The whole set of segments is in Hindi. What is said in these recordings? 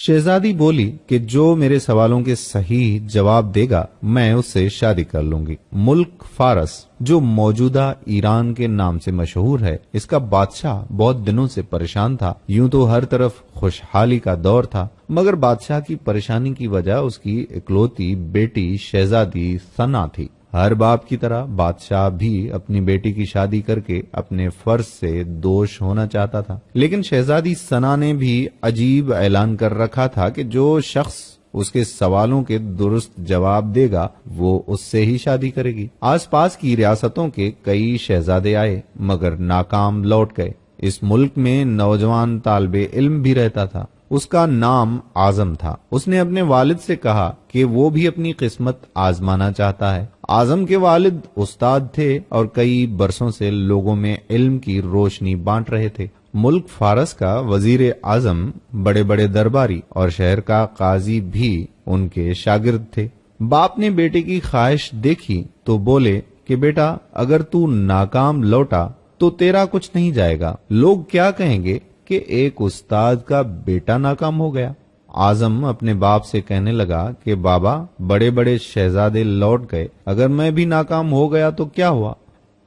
शहजादी बोली कि जो मेरे सवालों के सही जवाब देगा मैं उससे शादी कर लूंगी मुल्क फारस जो मौजूदा ईरान के नाम से मशहूर है इसका बादशाह बहुत दिनों से परेशान था यूं तो हर तरफ खुशहाली का दौर था मगर बादशाह की परेशानी की वजह उसकी इकलौती बेटी शहजादी सना थी हर बाप की तरह बादशाह भी अपनी बेटी की शादी करके अपने फर्ज से दोष होना चाहता था लेकिन शहजादी सना ने भी अजीब ऐलान कर रखा था कि जो शख्स उसके सवालों के दुरुस्त जवाब देगा वो उससे ही शादी करेगी आसपास की रियासतों के कई शहजादे आए मगर नाकाम लौट गए इस मुल्क में नौजवान तालब इल्म भी रहता था उसका नाम आजम था उसने अपने वालिद से कहा कि वो भी अपनी किस्मत आजमाना चाहता है आजम के वालिद उस्ताद थे और कई बरसों से लोगों में इल्म की रोशनी बांट रहे थे मुल्क फारस का वजीर आजम बड़े बड़े दरबारी और शहर का काजी भी उनके शागिर्द थे बाप ने बेटे की ख्वाहिश देखी तो बोले कि बेटा अगर तू नाकाम लौटा तो तेरा कुछ नहीं जाएगा लोग क्या कहेंगे कि एक उस्ताद का बेटा नाकाम हो गया आजम अपने बाप से कहने लगा कि बाबा बड़े बड़े शहजादे लौट गए अगर मैं भी नाकाम हो गया तो क्या हुआ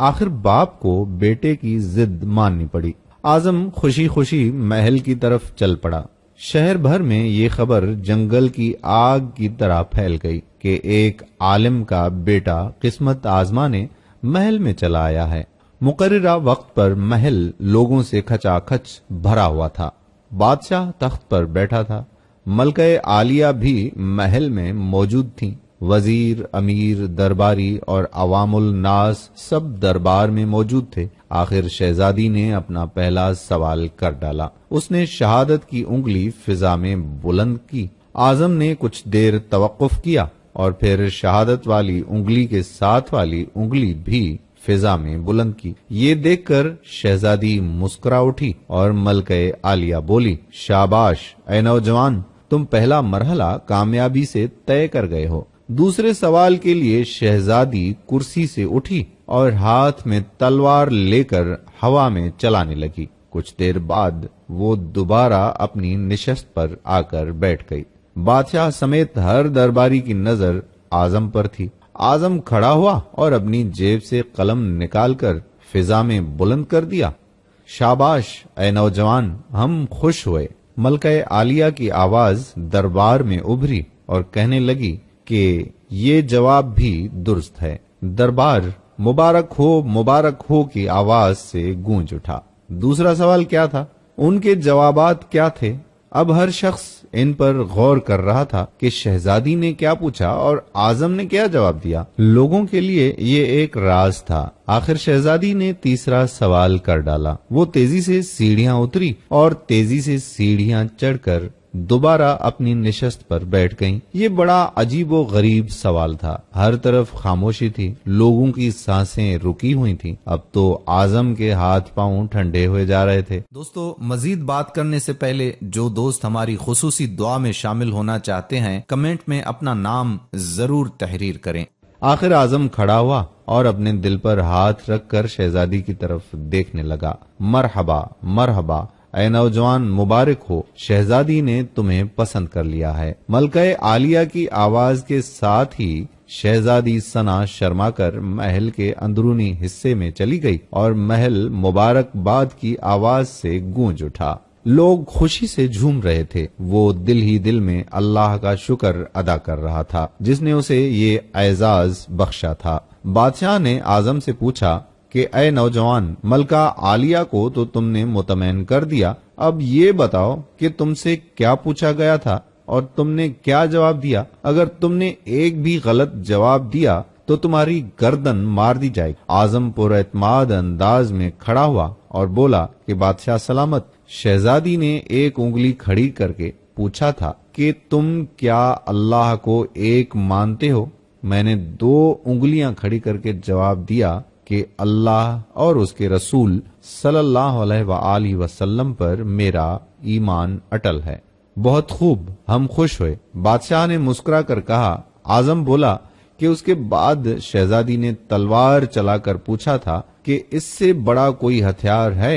आखिर बाप को बेटे की जिद माननी पड़ी आजम खुशी खुशी महल की तरफ चल पड़ा शहर भर में ये खबर जंगल की आग की तरह फैल गई कि एक आलिम का बेटा किस्मत आजमा ने महल में चला आया है मुकर्रा वक्त पर महल लोगों से खचाखच भरा हुआ था बादशाह तख्त पर बैठा था मलकय आलिया भी महल में मौजूद थीं। वजीर अमीर दरबारी और अवामुल नास सब दरबार में मौजूद थे आखिर शहजादी ने अपना पहला सवाल कर डाला उसने शहादत की उंगली फिजा में बुलंद की आजम ने कुछ देर तवक्फ किया और फिर शहादत वाली उंगली के साथ वाली उंगली भी फिजा में बुलंद की ये देखकर शहजादी मुस्कुरा उठी और मलके आलिया बोली शाबाश ए नौजवान तुम पहला मरहला कामयाबी से तय कर गए हो दूसरे सवाल के लिए शहजादी कुर्सी से उठी और हाथ में तलवार लेकर हवा में चलाने लगी कुछ देर बाद वो दोबारा अपनी निशस्त पर आकर बैठ गई बादशाह समेत हर दरबारी की नजर आजम पर थी आजम खड़ा हुआ और अपनी जेब से कलम निकालकर फिजा में बुलंद कर दिया शाबाश ए नौजवान हम खुश हुए मलका आलिया की आवाज दरबार में उभरी और कहने लगी कि ये जवाब भी दुरुस्त है दरबार मुबारक हो मुबारक हो की आवाज से गूंज उठा दूसरा सवाल क्या था उनके जवाबात क्या थे अब हर शख्स इन पर गौर कर रहा था कि शहजादी ने क्या पूछा और आजम ने क्या जवाब दिया लोगों के लिए ये एक राज था आखिर शहजादी ने तीसरा सवाल कर डाला वो तेजी से सीढ़ियां उतरी और तेजी से सीढ़ियां चढ़कर दोबारा अपनी निशस्त पर बैठ गईं। ये बड़ा अजीब व गरीब सवाल था हर तरफ खामोशी थी लोगों की सांसें रुकी हुई थी अब तो आजम के हाथ पांव ठंडे हुए जा रहे थे दोस्तों मजीद बात करने से पहले जो दोस्त हमारी खसूसी दुआ में शामिल होना चाहते हैं कमेंट में अपना नाम जरूर तहरीर करें आखिर आजम खड़ा हुआ और अपने दिल पर हाथ रखकर शहजादी की तरफ देखने लगा मरहबा मरहबा ऐ नौजवान मुबारक हो शहजादी ने तुम्हें पसंद कर लिया है मलकय आलिया की आवाज के साथ ही शहजादी सना शर्मा कर महल के अंदरूनी हिस्से में चली गई और महल मुबारकबाद की आवाज से गूंज उठा लोग खुशी से झूम रहे थे वो दिल ही दिल में अल्लाह का शुक्र अदा कर रहा था जिसने उसे ये एजाज बख्शा था बादशाह ने आजम से पूछा कि अय नौजवान मलका आलिया को तो तुमने मुतमैन कर दिया अब ये बताओ कि तुमसे क्या पूछा गया था और तुमने क्या जवाब दिया अगर तुमने एक भी गलत जवाब दिया तो तुम्हारी गर्दन मार दी जाएगी आजम पुर एतमाद अंदाज में खड़ा हुआ और बोला कि बादशाह सलामत शहजादी ने एक उंगली खड़ी करके पूछा था कि तुम क्या अल्लाह को एक मानते हो मैंने दो उंगलियां खड़ी करके जवाब दिया कि अल्लाह और उसके रसूल सल्लल्लाहु अलैहि वसल्लम पर मेरा ईमान अटल है बहुत खूब हम खुश हुए बादशाह ने मुस्कुरा कर कहा आजम बोला कि उसके बाद शहजादी ने तलवार चलाकर पूछा था कि इससे बड़ा कोई हथियार है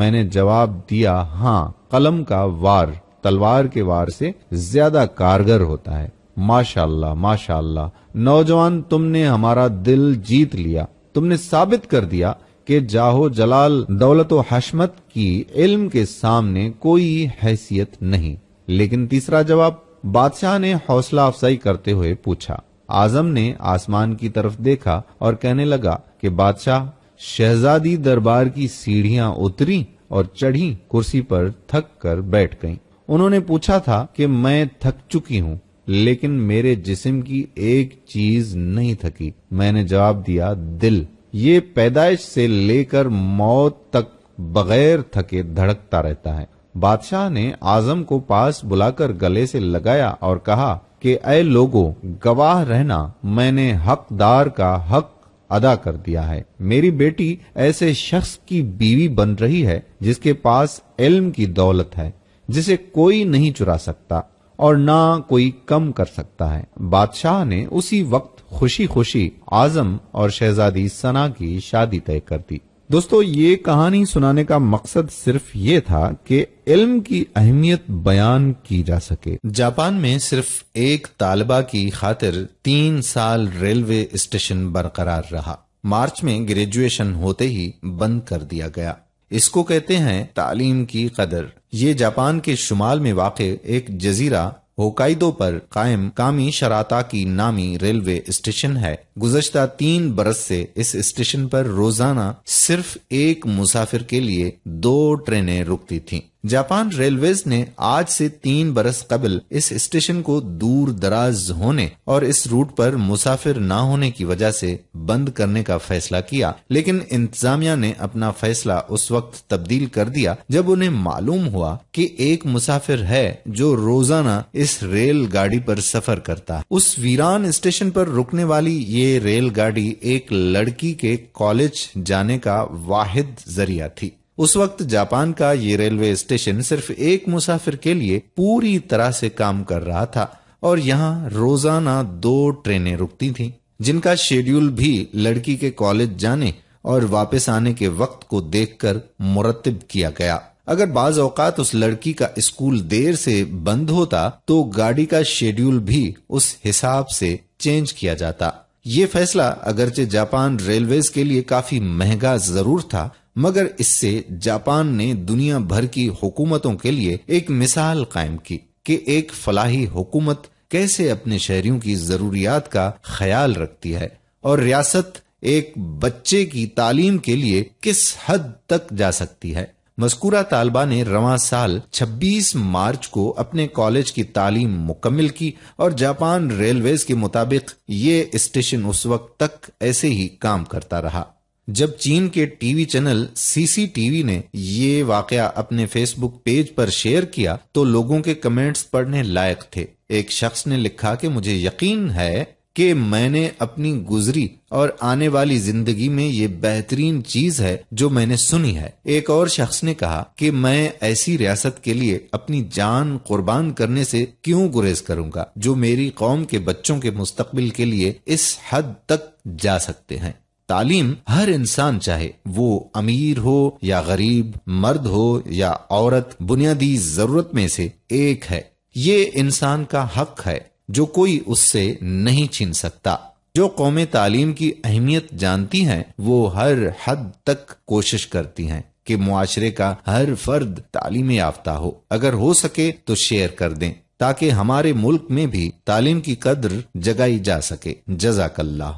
मैंने जवाब दिया हाँ कलम का वार तलवार के वार से ज्यादा कारगर होता है माशाल्लाह माशाल्लाह नौजवान तुमने हमारा दिल जीत लिया तुमने साबित कर दिया कि जाहो जलाल दौलत व हशमत की इल्म के सामने कोई हैसियत नहीं लेकिन तीसरा जवाब बादशाह ने हौसला अफजाई करते हुए पूछा आजम ने आसमान की तरफ देखा और कहने लगा कि बादशाह शहजादी दरबार की सीढ़ियां उतरी और चढ़ी कुर्सी पर थक कर बैठ गईं। उन्होंने पूछा था कि मैं थक चुकी हूँ लेकिन मेरे जिस्म की एक चीज नहीं थकी मैंने जवाब दिया दिल ये पैदाइश से लेकर मौत तक बगैर थके धड़कता रहता है बादशाह ने आजम को पास बुलाकर गले से लगाया और कहा कि अय लोगों गवाह रहना मैंने हकदार का हक अदा कर दिया है मेरी बेटी ऐसे शख्स की बीवी बन रही है जिसके पास इल्म की दौलत है जिसे कोई नहीं चुरा सकता और ना कोई कम कर सकता है बादशाह ने उसी वक्त खुशी खुशी आजम और शहजादी सना की शादी तय कर दी दोस्तों ये कहानी सुनाने का मकसद सिर्फ ये था कि इल्म की अहमियत बयान की जा सके जापान में सिर्फ एक तालबा की खातिर तीन साल रेलवे स्टेशन बरकरार रहा मार्च में ग्रेजुएशन होते ही बंद कर दिया गया इसको कहते हैं तालीम की कदर ये जापान के शुमाल में वाक़ एक जजीरा होकाइदो पर कायम कामी शराता की नामी रेलवे स्टेशन है गुजश्ता तीन बरस से इस स्टेशन पर रोजाना सिर्फ एक मुसाफिर के लिए दो ट्रेनें रुकती थीं। जापान रेलवेज ने आज से तीन बरस कबल इस स्टेशन को दूर दराज होने और इस रूट पर मुसाफिर न होने की वजह से बंद करने का फैसला किया लेकिन इंतजामिया ने अपना फैसला उस वक्त तब्दील कर दिया जब उन्हें मालूम हुआ कि एक मुसाफिर है जो रोजाना इस रेलगाड़ी पर सफर करता है उस वीरान स्टेशन पर रुकने वाली ये रेलगाड़ी एक लड़की के कॉलेज जाने का वाहिद जरिया थी उस वक्त जापान का ये रेलवे स्टेशन सिर्फ एक मुसाफिर के लिए पूरी तरह से काम कर रहा था और यहाँ रोजाना दो ट्रेनें रुकती थीं, जिनका शेड्यूल भी लड़की के कॉलेज जाने और वापस आने के वक्त को देखकर मुरतब किया गया अगर बाज औकात उस लड़की का स्कूल देर से बंद होता तो गाड़ी का शेड्यूल भी उस हिसाब से चेंज किया जाता ये फैसला अगरचे जापान रेलवेज के लिए काफी महंगा जरूर था मगर इससे जापान ने दुनिया भर की हुकूमतों के लिए एक मिसाल कायम की कि एक फलाही हुकूमत कैसे अपने शहरियों की जरूरियात का ख्याल रखती है और रियासत एक बच्चे की तालीम के लिए किस हद तक जा सकती है मस्कुरा तालबा ने रवा साल 26 मार्च को अपने कॉलेज की तालीम मुकम्मल की और जापान रेलवेज के मुताबिक ये स्टेशन उस वक्त तक ऐसे ही काम करता रहा जब चीन के टीवी चैनल सीसीटीवी ने ये वाकया अपने फेसबुक पेज पर शेयर किया तो लोगों के कमेंट्स पढ़ने लायक थे एक शख्स ने लिखा कि मुझे यकीन है कि मैंने अपनी गुजरी और आने वाली जिंदगी में ये बेहतरीन चीज है जो मैंने सुनी है एक और शख्स ने कहा कि मैं ऐसी रियासत के लिए अपनी जान कुर्बान करने से क्यों गुरेज करूंगा जो मेरी कौम के बच्चों के मुस्तकबिल के लिए इस हद तक जा सकते हैं तालीम हर इंसान चाहे वो अमीर हो या गरीब मर्द हो या औरत बुनियादी जरूरत में से एक है ये इंसान का हक है जो कोई उससे नहीं छीन सकता जो कौमे तालीम की अहमियत जानती हैं वो हर हद तक कोशिश करती हैं कि मुआशरे का हर फर्द तालीम याफ्ता हो अगर हो सके तो शेयर कर दें ताकि हमारे मुल्क में भी तालीम की कद्र जगाई जा सके जजाकल्ला